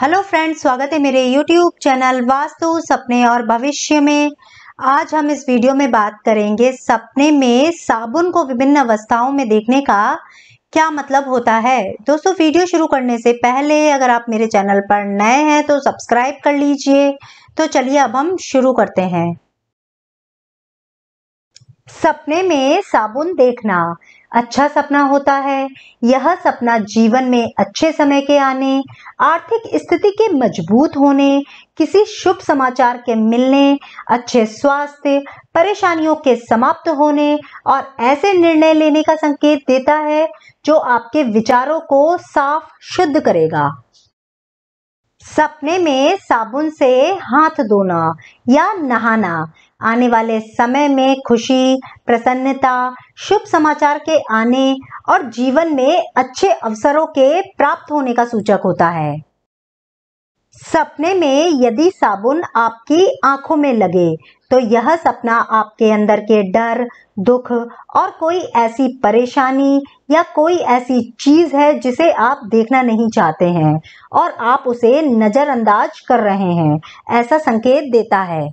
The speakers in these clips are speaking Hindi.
हेलो फ्रेंड्स स्वागत है मेरे यूट्यूब चैनल वास्तु सपने और भविष्य में आज हम इस वीडियो में बात करेंगे सपने में साबुन को विभिन्न अवस्थाओं में देखने का क्या मतलब होता है दोस्तों वीडियो शुरू करने से पहले अगर आप मेरे चैनल पर नए हैं तो सब्सक्राइब कर लीजिए तो चलिए अब हम शुरू करते हैं सपने में साबुन देखना अच्छा सपना होता है यह सपना जीवन में अच्छे समय के आने आर्थिक स्थिति के मजबूत होने किसी शुभ समाचार के मिलने अच्छे स्वास्थ्य परेशानियों के समाप्त होने और ऐसे निर्णय लेने का संकेत देता है जो आपके विचारों को साफ शुद्ध करेगा सपने में साबुन से हाथ धोना या नहाना आने वाले समय में खुशी प्रसन्नता शुभ समाचार के आने और जीवन में अच्छे अवसरों के प्राप्त होने का सूचक होता है सपने में यदि साबुन आपकी आंखों में लगे तो यह सपना आपके अंदर के डर दुख और कोई ऐसी परेशानी या कोई ऐसी चीज है जिसे आप देखना नहीं चाहते हैं और आप उसे नजरअंदाज कर रहे हैं ऐसा संकेत देता है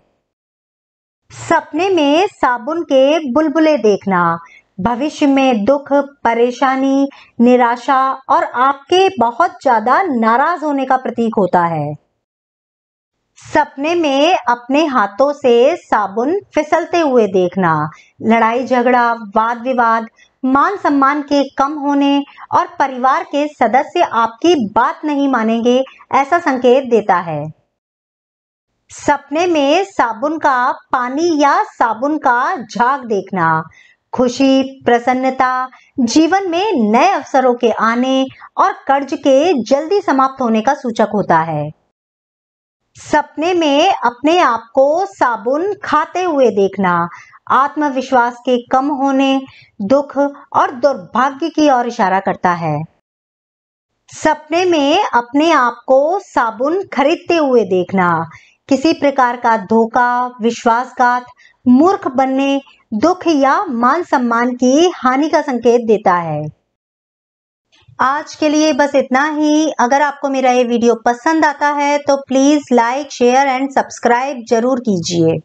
सपने में साबुन के बुलबुले देखना भविष्य में दुख परेशानी निराशा और आपके बहुत ज्यादा नाराज होने का प्रतीक होता है सपने में अपने हाथों से साबुन फिसलते हुए देखना लड़ाई झगड़ा वाद विवाद मान सम्मान के कम होने और परिवार के सदस्य आपकी बात नहीं मानेंगे ऐसा संकेत देता है सपने में साबुन का पानी या साबुन का झाग देखना खुशी प्रसन्नता जीवन में नए अवसरों के आने और कर्ज के जल्दी समाप्त होने का सूचक होता है सपने में अपने आप को साबुन खाते हुए देखना आत्मविश्वास के कम होने दुख और दुर्भाग्य की ओर इशारा करता है सपने में अपने आप को साबुन खरीदते हुए देखना किसी प्रकार का धोखा विश्वासघात मूर्ख बनने दुख या मान सम्मान की हानि का संकेत देता है आज के लिए बस इतना ही अगर आपको मेरा ये वीडियो पसंद आता है तो please like share and subscribe जरूर कीजिए